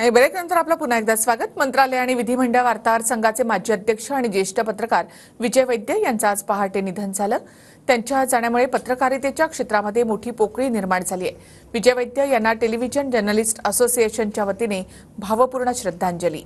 नाही ब्रेक नंतर आपलं पुन्हा एकदा स्वागत मंत्रालय आणि विधिमंडळ वार्ताहर संघाचे माजी अध्यक्ष आणि ज्येष्ठ पत्रकार विजय वैद्य यांचं आज पहाटे निधन झालं त्यांच्या जाण्यामुळे पत्रकारितेच्या क्षेत्रामध्ये मोठी पोकळी निर्माण झाली आहे विजय वैद्य यांना टेलिव्हिजन जर्नलिस्ट असोसिएशनच्या वतीने भावपूर्ण श्रद्धांजली